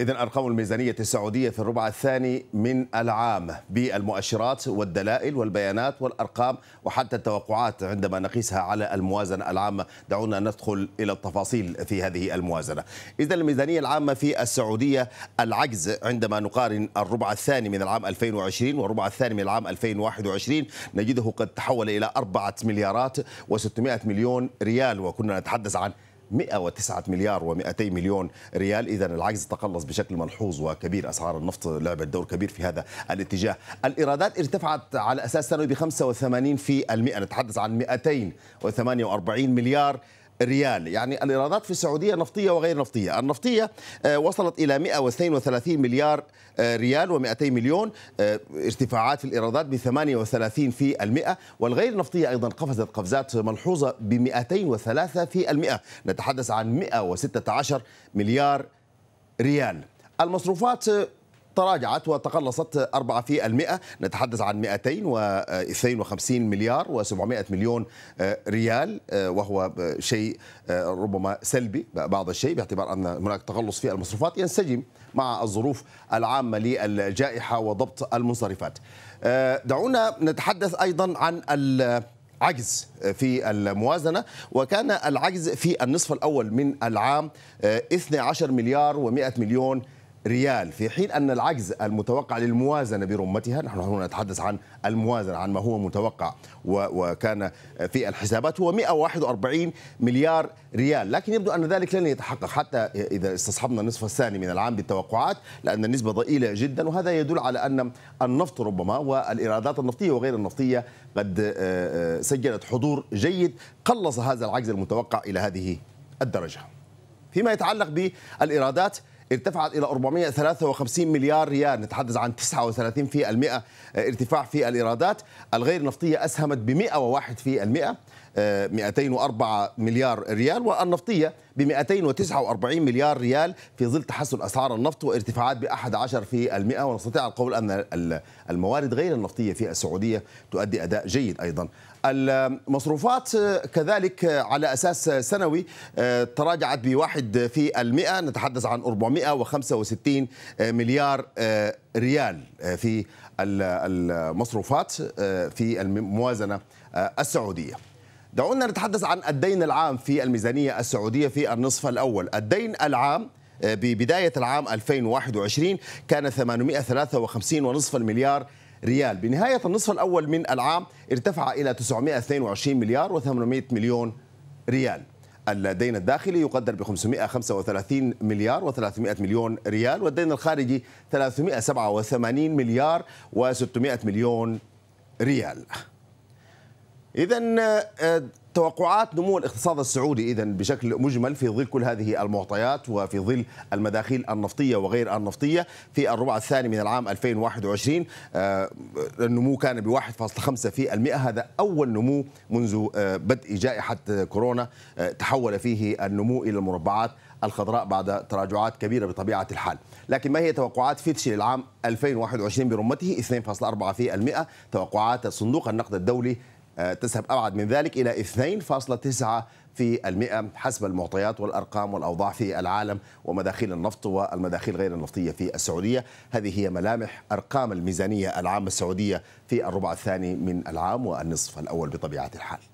إذا أرقام الميزانية السعودية في الربع الثاني من العام بالمؤشرات والدلائل والبيانات والأرقام وحتى التوقعات عندما نقيسها على الموازنة العامة دعونا ندخل إلى التفاصيل في هذه الموازنة إذا الميزانية العامة في السعودية العجز عندما نقارن الربع الثاني من العام 2020 والربع الثاني من العام 2021 نجده قد تحول إلى 4 مليارات و600 مليون ريال وكنا نتحدث عن 109 مليار و200 مليون ريال إذا العجز تقلص بشكل ملحوظ وكبير أسعار النفط لعبت دور كبير في هذا الاتجاه الإيرادات ارتفعت على أساس سنوي ب 85% نتحدث عن 248 مليار ريال يعني الإيرادات في السعودية نفطية وغير نفطية النفطية آه، وصلت إلى 132 مليار آه، ريال و200 مليون آه، ارتفاعات في الإيرادات ب 38 في المئة والغير نفطية أيضا قفزت قفزات ملحوظة ب 203 في المئة نتحدث عن 116 مليار ريال المصروفات تراجعت وتقلصت 4% نتحدث عن 252 آه، مليار و700 مليون آه، ريال آه، وهو شيء ربما سلبي بعض الشيء باعتبار أن هناك تقلص في المصروفات ينسجم مع الظروف العامة للجائحة وضبط المنصرفات دعونا نتحدث أيضا عن عجز في الموازنة وكان العجز في النصف الأول من العام 12 مليار و100 مليون ريال في حين أن العجز المتوقع للموازنة برمتها نحن هنا نتحدث عن الموازنة عن ما هو متوقع وكان في الحسابات هو 141 مليار ريال لكن يبدو أن ذلك لن يتحقق حتى إذا استصحبنا النصف الثاني من العام بالتوقعات لأن النسبة ضئيلة جدا وهذا يدل على أن النفط ربما والإيرادات النفطية وغير النفطية قد آه، آه، سجلت حضور جيد قلص هذا العجز المتوقع إلى هذه الدرجة فيما يتعلق بالإيرادات ارتفعت إلى 453 مليار ريال نتحدث عن 39 في المئة اه، ارتفاع في الإيرادات الغير نفطية أسهمت ب 101 في المئة 204 مليار ريال والنفطية ب 249 مليار ريال في ظل تحسن أسعار النفط وارتفاعات ب 11% ونستطيع القول أن الموارد غير النفطية في السعودية تؤدي أداء جيد أيضا المصروفات كذلك على أساس سنوي آه، تراجعت بواحد في المئة نتحدث عن 465 مليار آه، ريال آه، في المصروفات في الموازنة السعودية دعونا نتحدث عن الدين العام في الميزانية السعودية في النصف الأول الدين العام آه، ببداية العام 2021 كان 853.5 مليار ريال بنهاية النصف الأول من العام ارتفع إلى 922 مليار و800 مليون ريال الدين الداخلي يقدر ب 535 مليار و300 مليون ريال والدين الخارجي 387 مليار و600 مليون ريال اذا آه، توقعات نمو الاقتصاد السعودي اذا بشكل مجمل في ظل كل هذه المعطيات وفي ظل المداخيل النفطيه وغير النفطيه في الربع الثاني من العام 2021 آه، النمو كان ب 1.5% هذا اول نمو منذ آه، بدء جائحه كورونا تحول فيه النمو الى المربعات الخضراء بعد تراجعات كبيره بطبيعه الحال، لكن ما هي توقعات فيتش للعام 2021 برمته 2.4%، توقعات صندوق النقد الدولي آه، تذهب أبعد من ذلك إلى 2.9 في المئة حسب المعطيات والأرقام والأوضاع في العالم ومداخيل النفط والمداخيل غير النفطية في السعودية هذه هي ملامح أرقام الميزانية العامة السعودية في الربع الثاني من العام والنصف الأول بطبيعة الحال